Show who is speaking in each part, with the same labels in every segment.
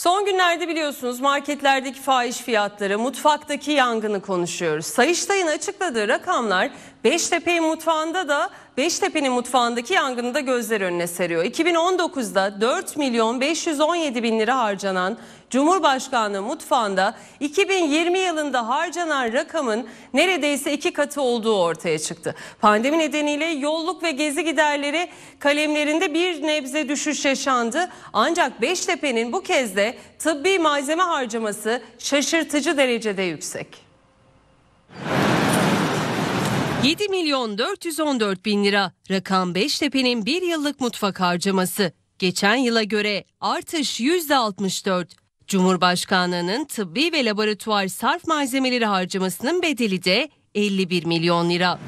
Speaker 1: Son günlerde biliyorsunuz marketlerdeki faiz fiyatları, mutfaktaki yangını konuşuyoruz. Sayıştay'ın açıkladığı rakamlar Beştepe mutfağında da Beştepe'nin mutfağındaki yangını da gözler önüne seriyor. 2019'da 4 milyon 517 bin lira harcanan Cumhurbaşkanlığı mutfağında 2020 yılında harcanan rakamın neredeyse iki katı olduğu ortaya çıktı. Pandemi nedeniyle yolluk ve gezi giderleri kalemlerinde bir nebze düşüş yaşandı. Ancak Beştepe'nin bu kez de tıbbi malzeme harcaması şaşırtıcı derecede yüksek. 7 milyon 414 bin lira rakam Beştepe'nin bir yıllık mutfak harcaması. Geçen yıla göre artış %64. Cumhurbaşkanlığının tıbbi ve laboratuvar sarf malzemeleri harcamasının bedeli de 51 milyon lira.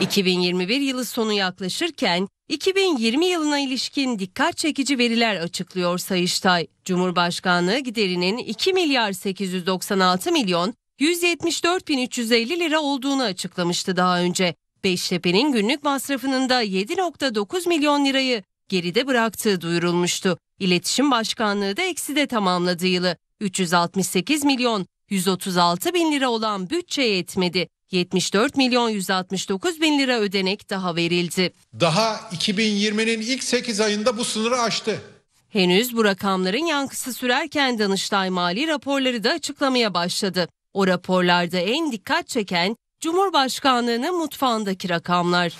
Speaker 1: 2021 yılı sonu yaklaşırken 2020 yılına ilişkin dikkat çekici veriler açıklıyor Sayıştay. Cumhurbaşkanlığı giderinin 2 milyar 896 milyon 174.350 lira olduğunu açıklamıştı daha önce. Beştepe'nin günlük masrafının da 7.9 milyon lirayı geride bıraktığı duyurulmuştu. İletişim Başkanlığı da ekside tamamladığı yılı. 368 milyon 136 bin lira olan bütçe yetmedi. 74 milyon 169 bin lira ödenek daha verildi. Daha 2020'nin ilk 8 ayında bu sınırı aştı. Henüz bu rakamların yankısı sürerken Danıştay mali raporları da açıklamaya başladı. O raporlarda en dikkat çeken Cumhurbaşkanlığının mutfağındaki rakamlar.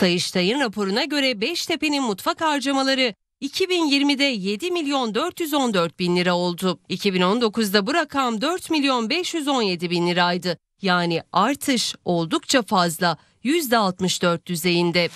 Speaker 1: Sayıştay'ın raporuna göre Beştepe'nin mutfak harcamaları 2020'de 7 milyon 414 bin lira oldu. 2019'da bu rakam 4 milyon 517 bin liraydı. Yani artış oldukça fazla %64 düzeyinde.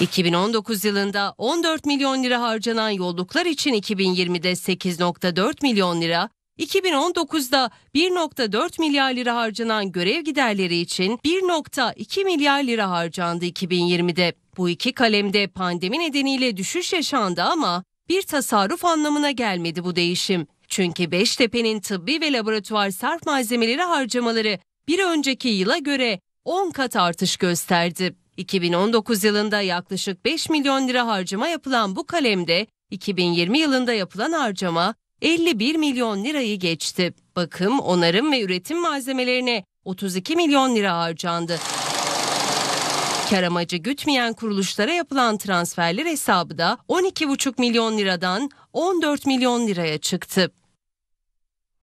Speaker 1: 2019 yılında 14 milyon lira harcanan yolluklar için 2020'de 8.4 milyon lira, 2019'da 1.4 milyar lira harcanan görev giderleri için 1.2 milyar lira harcandı 2020'de. Bu iki kalemde pandemi nedeniyle düşüş yaşandı ama bir tasarruf anlamına gelmedi bu değişim. Çünkü Beştepe'nin tıbbi ve laboratuvar sarf malzemeleri harcamaları bir önceki yıla göre 10 kat artış gösterdi. 2019 yılında yaklaşık 5 milyon lira harcama yapılan bu kalemde 2020 yılında yapılan harcama 51 milyon lirayı geçti. Bakım, onarım ve üretim malzemelerine 32 milyon lira harcandı. Kar amacı gütmeyen kuruluşlara yapılan transferler hesabı da 12,5 milyon liradan 14 milyon liraya çıktı.